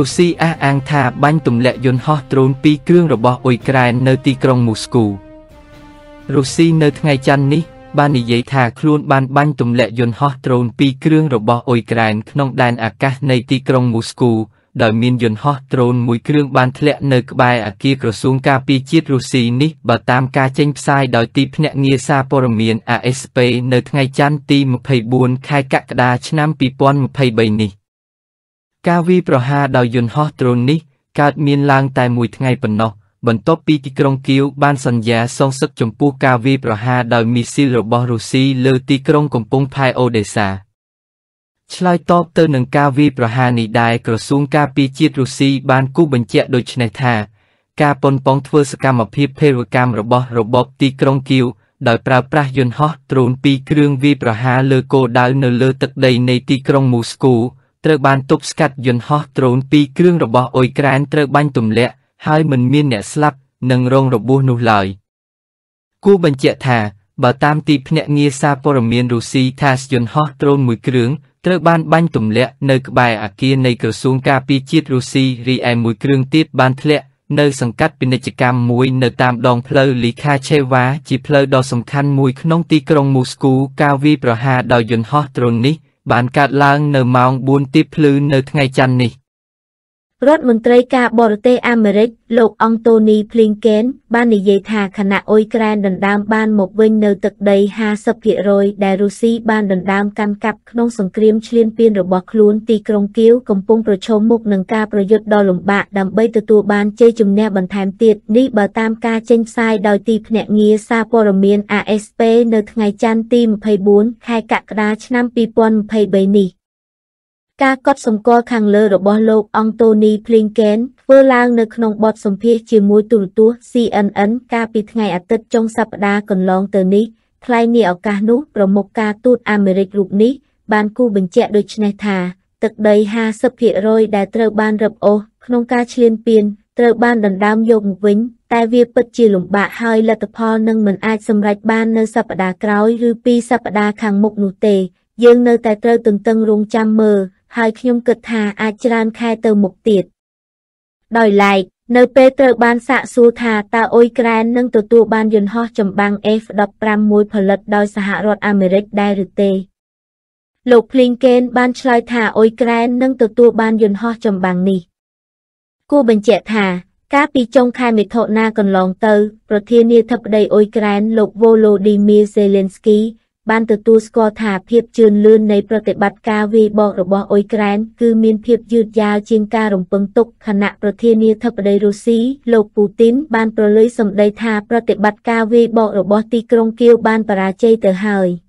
រុស្ស៊ីអះអាងថាបាញ់ទម្លាក់យន្តហោះដ្រូនពីរគ្រឿងរបស់អ៊ុយក្រែននៅទីក្រុងមូស្គូរុស្ស៊ីនៅថ្ងៃច័ន្ទនេះបាននិយាយថាខ្លួនបានបាញ់ទម្លាក់យន្តហោះដ្រូនពីរគ្រឿងរបស់អ៊ុយក្រែនក្នុងដែនអាកាសនៃទីក្រុងមូស្គូដោយមានយន្តហោះដ្រូនមួយគ្រឿងបានធ្លាក់នៅក្បែរអគារក្រសួងការពារជាតិរុស្ស៊ីនេះបើតាមការចេញផ្សាយដោយទីភ្នាក់ងារសារព័ត៌មាន ASP នៅថ្ងៃច័ន្ទទី24ខែកក្កដាឆ្នាំ2023នេះ។ការវាយប្រហារដោយយន្តហោះដ្រូននេះកើតមានឡើងតែមួយថ្ងៃប៉ុណ្ណោះបន្ទាប់ពីទីក្រុងគៀវបានសន្យាសងសឹកចំពោះការវាយប្រហារដោយមីស៊ីលរបស់រុស្ស៊ីលើទីក្រុងកំពង់ផែអូដេសាឆ្លើយតបទៅនឹងការវាយប្រហារនេះដែរក្រសួងការពារជាតិរុស្ស៊ីបានគូបញ្ជាក់ដូចនេះថាការប៉ុនប៉ងធ្វើសកម្មភាពភេរវកម្មរបស់របបទីក្រុងគៀវដោយប្រើប្រាស់យន្តហោះដ្រូនពីរគ្រឿងវាយប្រហារលើគោលដៅនៅលើទឹកដីនៃទីក្រុងមូស្គូត្រូវបានទប់ស្កាត់យន្តហោះដ្រូនពីរគ្រឿងរបស់អ៊ុយក្រែនត្រូវបាញ់ទម្លាក់ហើយមិនមានអ្នកស្លាប់និងរងរបួសនោះឡើយគូបញ្ជាក់ថាបើតាមទីភ្នាក់ងារសារព័ត៌មានរុស្ស៊ីថាយន្តហោះដ្រូនមួយគ្រឿងត្រូវបានបាញ់ទម្លាក់នៅក្បែរអគារនៃក្រសួងការពារជាតិរុស្ស៊ីរីឯមួយគ្រឿងទៀតបានធ្លាក់នៅសង្កាត់ពាណិជ្ជកម្មមួយនៅតាមដងផ្លូវលីខាឆេវ៉ាជាផ្លូវដ៏សំខាន់មួយក្នុងទីក្រុងមូស្គូការវាយប្រហារដោយយន្តហោះដ្រូននេះបានកើតឡើងនៅម៉ោង4ទៀបភ្លឺនៅថ្ងៃច័ន្ទនេះ។រដ្ឋមន្ត្រីការបរទេសអាមេរិកលោកអង់តូនីភ្លីងកេន បាននិយាយថាខណៈអ៊ុយក្រែនដណ្ដើម បានមកវិញនៅទឹកដី50%ដែលរុស្ស៊ីបានដណ្ដើមកាន់កាប់ក្នុងសង្គ្រាមឈ្លានពានរបស់ខ្លួនទីក្រុងគៀវកំពុងប្រឈមមុខនឹងការប្រយុទ្ធដ៏លំបាកដើម្បីទទួលបានជ័យជំនះបន្ថែមទៀតនេះបើតាមការចេញផ្សាយដោយទីភ្នាក់ងារសារព័ត៌មាន ASP នៅថ្ងៃច័ន្ទទី24ខែកក្កដាឆ្នាំ2023នេះការកត់សម្គាល់ខាងលើរបស់លោក អង់តូនី Blinken ធ្វើឡើងនៅក្នុងបទសម្ភាសជាមួយទូរទស្សន៍ CNN កាលពីថ្ងៃអាទិត្យចុងសប្តាហ៍កន្លងទៅនេះថ្លែងនាឱកាសនោះប្រមុខការទូតអាមេរិករូបនេះបានគូបញ្ជាក់ដូចនេះថាទឹកដី50%ដែលត្រូវបានរឹបអូសក្នុងការឈ្លានពានត្រូវបានដណ្ដើមយកមកវិញតែវាពិតជាលំបាកហើយលទ្ធផលនឹងមិនអាចសម្រេចបាននៅសប្តាហ៍ក្រោយឬពីរសប្តាហ៍ខាងមុខនោះទេ យើងនៅតែត្រូវទន្ទឹងរង់ចាំមើលហើយខ្ញុំគិតថាអាចច្រើនខែទៅមុខទៀតដោយឡែកនៅពេលត្រូវបានសាកសួរថាតើអ៊ុយក្រែននឹងទទួលបានយន្តហោះចម្បាំង F-15 មួយផលិតដោយសហរដ្ឋអាមេរិកដែរឬទេ លោក Blinken បានឆ្លើយថាអ៊ុយក្រែននឹងទទួលបានយន្តហោះចម្បាំងនេះគូបញ្ជាក់ថា កាលពីចុងខែមិថុនាកន្លងទៅប្រធានាធិបតីអ៊ុយក្រែនលោក Volodymyr Zelensky បានទទួលស្គាល់ថាភាពជឿនលឿននៃប្រតិបត្តិការវាយបករបស់អ៊ុយក្រែនគឺមានភាពយឺតយ៉ាវជាងការរំពឹងទុកខណៈប្រធានាធិបតីរុស្ស៊ីលោកពូទីនបានប្រលើយសម្ដីថាប្រតិបត្តិការវាយបករបស់ទីក្រុងគៀវបានបរាជ័យទៅហើយ។